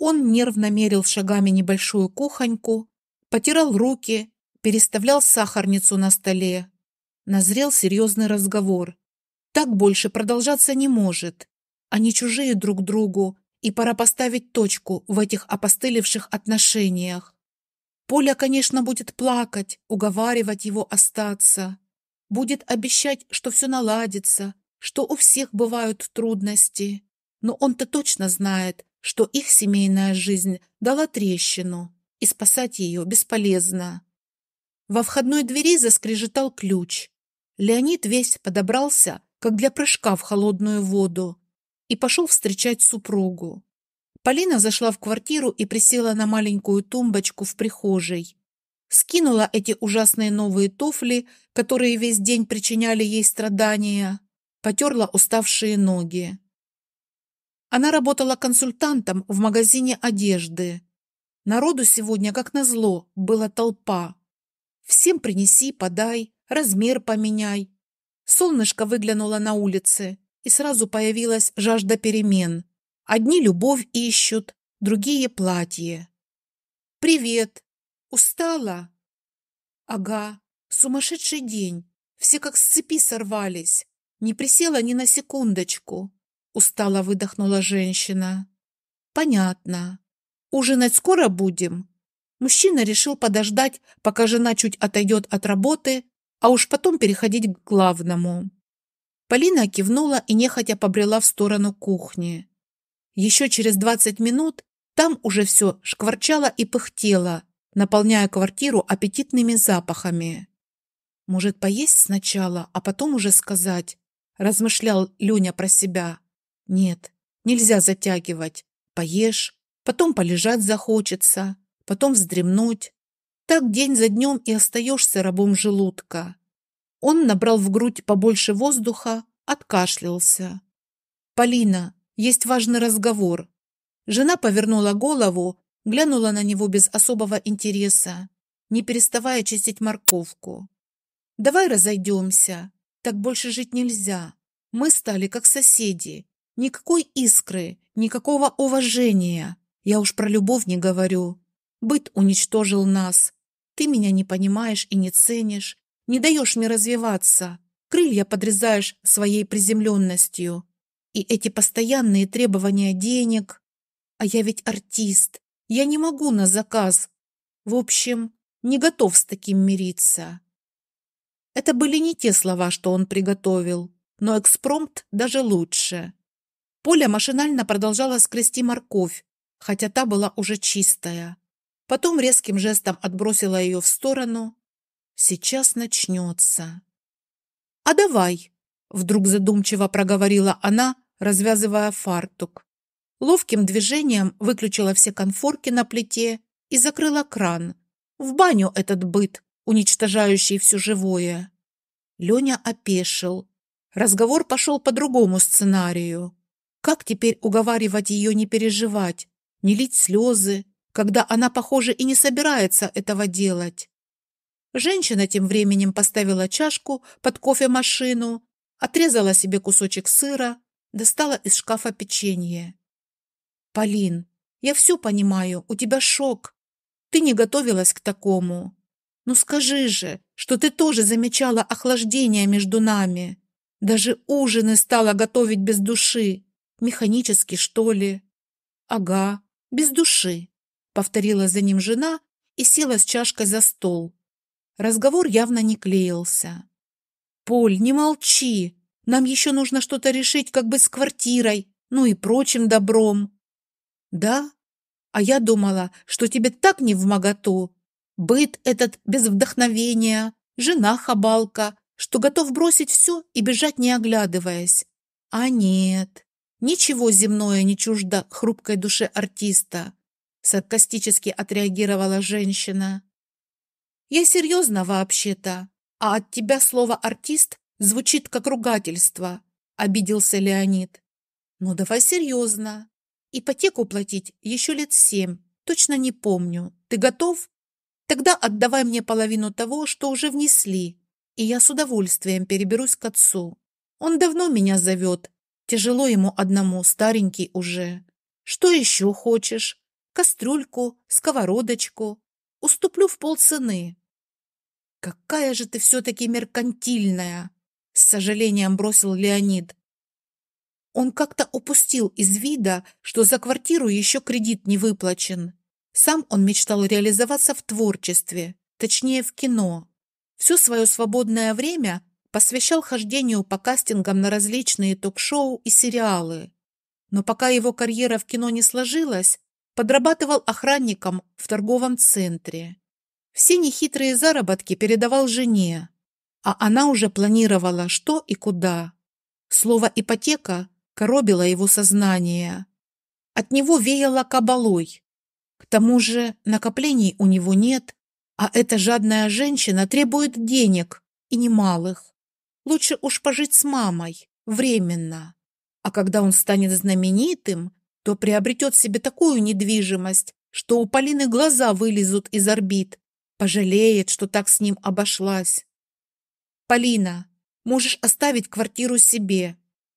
Он нервно мерил шагами небольшую кухоньку, потирал руки, переставлял сахарницу на столе. Назрел серьезный разговор. Так больше продолжаться не может. Они чужие друг другу, и пора поставить точку в этих опостылевших отношениях. Поля, конечно, будет плакать, уговаривать его остаться. Будет обещать, что все наладится, что у всех бывают трудности. Но он-то точно знает, что их семейная жизнь дала трещину, и спасать ее бесполезно. Во входной двери заскрежетал ключ. Леонид весь подобрался, как для прыжка в холодную воду, и пошел встречать супругу. Полина зашла в квартиру и присела на маленькую тумбочку в прихожей. Скинула эти ужасные новые туфли, которые весь день причиняли ей страдания, потерла уставшие ноги. Она работала консультантом в магазине одежды. Народу сегодня, как назло, была толпа. Всем принеси, подай, размер поменяй. Солнышко выглянуло на улице, и сразу появилась жажда перемен. Одни любовь ищут, другие платье. «Привет! Устала?» «Ага, сумасшедший день. Все как с цепи сорвались. Не присела ни на секундочку устало выдохнула женщина. Понятно. Ужинать скоро будем? Мужчина решил подождать, пока жена чуть отойдет от работы, а уж потом переходить к главному. Полина кивнула и нехотя побрела в сторону кухни. Еще через 20 минут там уже все шкварчало и пыхтело, наполняя квартиру аппетитными запахами. «Может, поесть сначала, а потом уже сказать?» – размышлял Люня про себя. Нет, нельзя затягивать. Поешь, потом полежать захочется, потом вздремнуть. Так день за днем и остаешься рабом желудка. Он набрал в грудь побольше воздуха, откашлялся. «Полина, есть важный разговор». Жена повернула голову, глянула на него без особого интереса, не переставая чистить морковку. «Давай разойдемся. Так больше жить нельзя. Мы стали как соседи, Никакой искры, никакого уважения. Я уж про любовь не говорю. Быт уничтожил нас. Ты меня не понимаешь и не ценишь. Не даешь мне развиваться. Крылья подрезаешь своей приземленностью. И эти постоянные требования денег. А я ведь артист. Я не могу на заказ. В общем, не готов с таким мириться. Это были не те слова, что он приготовил, но экспромт даже лучше. Поля машинально продолжала скрести морковь, хотя та была уже чистая. Потом резким жестом отбросила ее в сторону. «Сейчас начнется». «А давай!» – вдруг задумчиво проговорила она, развязывая фартук. Ловким движением выключила все конфорки на плите и закрыла кран. «В баню этот быт, уничтожающий все живое!» Леня опешил. Разговор пошел по другому сценарию. Как теперь уговаривать ее не переживать, не лить слезы, когда она, похоже, и не собирается этого делать? Женщина тем временем поставила чашку под кофемашину, отрезала себе кусочек сыра, достала из шкафа печенье. «Полин, я все понимаю, у тебя шок. Ты не готовилась к такому. Ну скажи же, что ты тоже замечала охлаждение между нами. Даже ужины стала готовить без души механически, что ли. Ага, без души, повторила за ним жена и села с чашкой за стол. Разговор явно не клеился. Поль, не молчи. Нам еще нужно что-то решить, как бы с квартирой, ну и прочим добром. Да? А я думала, что тебе так не вмоготу. Быт этот без вдохновения, жена хабалка, что готов бросить все и бежать, не оглядываясь. А нет, Ничего земное не чуждо хрупкой душе артиста, саркастически отреагировала женщина. Я серьезно вообще-то, а от тебя слово «артист» звучит как ругательство, обиделся Леонид. Ну давай серьезно. Ипотеку платить еще лет семь, точно не помню. Ты готов? Тогда отдавай мне половину того, что уже внесли, и я с удовольствием переберусь к отцу. Он давно меня зовет, Тяжело ему одному, старенький уже. Что еще хочешь? Кастрюльку, сковородочку. Уступлю в полцены. Какая же ты все-таки меркантильная! С сожалением бросил Леонид. Он как-то упустил из вида, что за квартиру еще кредит не выплачен. Сам он мечтал реализоваться в творчестве, точнее в кино. Все свое свободное время посвящал хождению по кастингам на различные ток-шоу и сериалы. Но пока его карьера в кино не сложилась, подрабатывал охранником в торговом центре. Все нехитрые заработки передавал жене, а она уже планировала, что и куда. Слово «ипотека» коробило его сознание. От него веяло кабалой. К тому же накоплений у него нет, а эта жадная женщина требует денег, и немалых. Лучше уж пожить с мамой, временно. А когда он станет знаменитым, то приобретет себе такую недвижимость, что у Полины глаза вылезут из орбит. Пожалеет, что так с ним обошлась. «Полина, можешь оставить квартиру себе».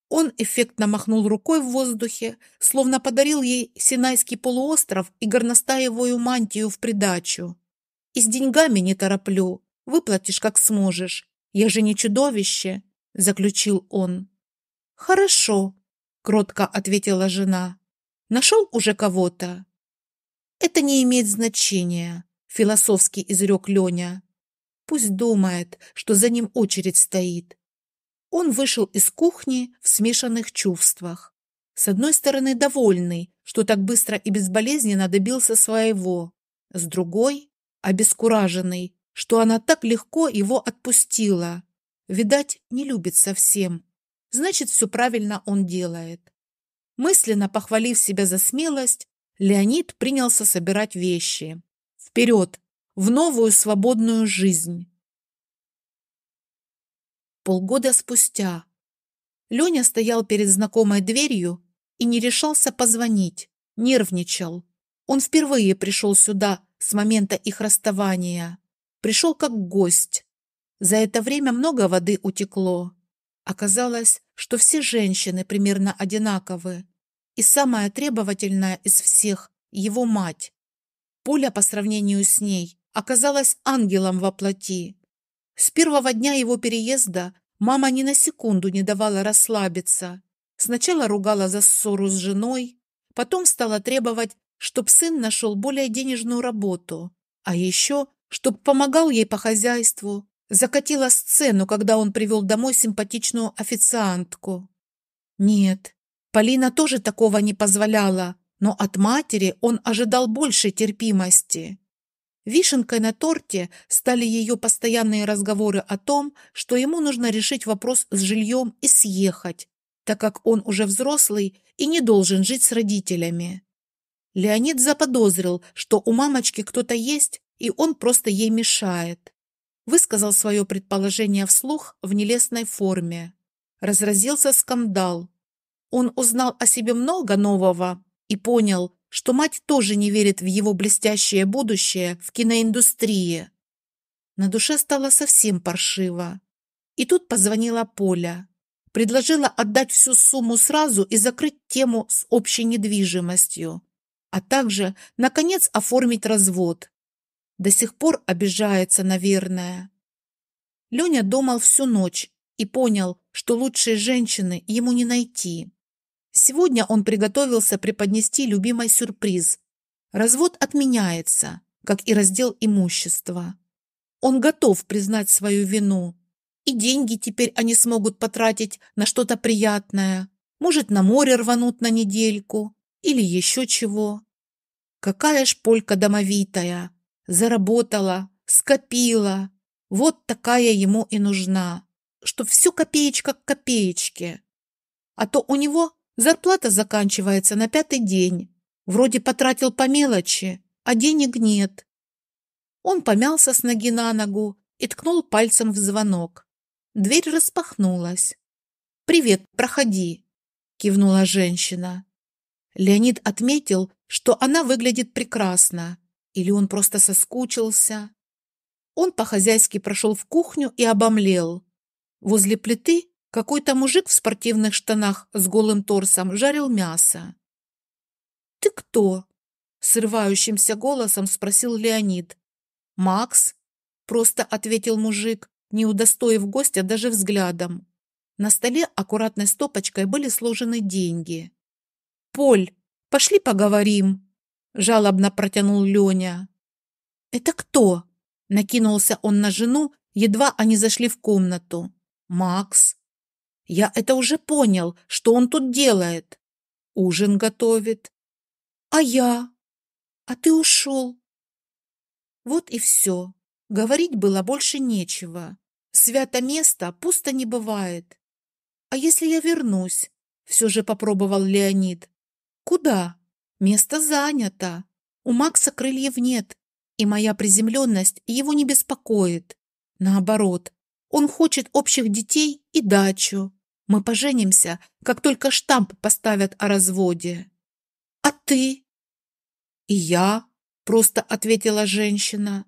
Он эффектно махнул рукой в воздухе, словно подарил ей Синайский полуостров и горностаевую мантию в придачу. «И с деньгами не тороплю, выплатишь как сможешь. Я же не чудовище, заключил он. Хорошо, кротко ответила жена. Нашел уже кого-то? Это не имеет значения, философски изрек Леня. Пусть думает, что за ним очередь стоит. Он вышел из кухни в смешанных чувствах. С одной стороны, довольный, что так быстро и безболезненно добился своего. С другой, обескураженный, что она так легко его отпустила. Видать, не любит совсем. Значит, все правильно он делает. Мысленно похвалив себя за смелость, Леонид принялся собирать вещи. Вперед! В новую свободную жизнь! Полгода спустя Леня стоял перед знакомой дверью и не решался позвонить, нервничал. Он впервые пришел сюда с момента их расставания. Пришел как гость. За это время много воды утекло. Оказалось, что все женщины примерно одинаковы. И самая требовательная из всех – его мать. Поля по сравнению с ней оказалась ангелом во плоти. С первого дня его переезда мама ни на секунду не давала расслабиться. Сначала ругала за ссору с женой, потом стала требовать, чтоб сын нашел более денежную работу, а еще чтоб помогал ей по хозяйству, закатила сцену, когда он привел домой симпатичную официантку. Нет, Полина тоже такого не позволяла, но от матери он ожидал большей терпимости. Вишенкой на торте стали ее постоянные разговоры о том, что ему нужно решить вопрос с жильем и съехать, так как он уже взрослый и не должен жить с родителями. Леонид заподозрил, что у мамочки кто-то есть, и он просто ей мешает. Высказал свое предположение вслух в нелестной форме. Разразился скандал. Он узнал о себе много нового и понял, что мать тоже не верит в его блестящее будущее в киноиндустрии. На душе стало совсем паршиво. И тут позвонила Поля. Предложила отдать всю сумму сразу и закрыть тему с общей недвижимостью, а также, наконец, оформить развод. До сих пор обижается, наверное. Леня думал всю ночь и понял, что лучшие женщины ему не найти. Сегодня он приготовился преподнести любимый сюрприз. Развод отменяется, как и раздел имущества. Он готов признать свою вину. И деньги теперь они смогут потратить на что-то приятное. Может, на море рванут на недельку или еще чего. Какая ж полька домовитая, заработала, скопила. Вот такая ему и нужна, что все копеечка к копеечке. А то у него зарплата заканчивается на пятый день. Вроде потратил по мелочи, а денег нет. Он помялся с ноги на ногу и ткнул пальцем в звонок. Дверь распахнулась. «Привет, проходи», – кивнула женщина. Леонид отметил, что она выглядит прекрасно или он просто соскучился? Он по-хозяйски прошел в кухню и обомлел. Возле плиты какой-то мужик в спортивных штанах с голым торсом жарил мясо. «Ты кто?» – срывающимся голосом спросил Леонид. «Макс?» – просто ответил мужик, не удостоив гостя даже взглядом. На столе аккуратной стопочкой были сложены деньги. «Поль, пошли поговорим!» жалобно протянул Леня. «Это кто?» – накинулся он на жену, едва они зашли в комнату. «Макс». «Я это уже понял, что он тут делает?» «Ужин готовит». «А я?» «А ты ушел». Вот и все. Говорить было больше нечего. Свято место пусто не бывает. «А если я вернусь?» – все же попробовал Леонид. «Куда?» Место занято. У Макса крыльев нет, и моя приземленность его не беспокоит. Наоборот, он хочет общих детей и дачу. Мы поженимся, как только штамп поставят о разводе. А ты? И я, просто ответила женщина.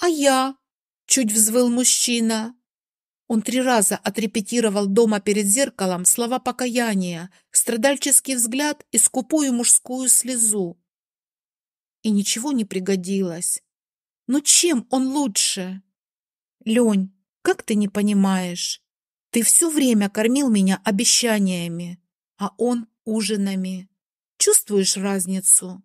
А я, чуть взвыл мужчина. Он три раза отрепетировал дома перед зеркалом слова покаяния, страдальческий взгляд и скупую мужскую слезу. И ничего не пригодилось. Но «Ну чем он лучше? Лень, как ты не понимаешь? Ты все время кормил меня обещаниями, а он ужинами. Чувствуешь разницу?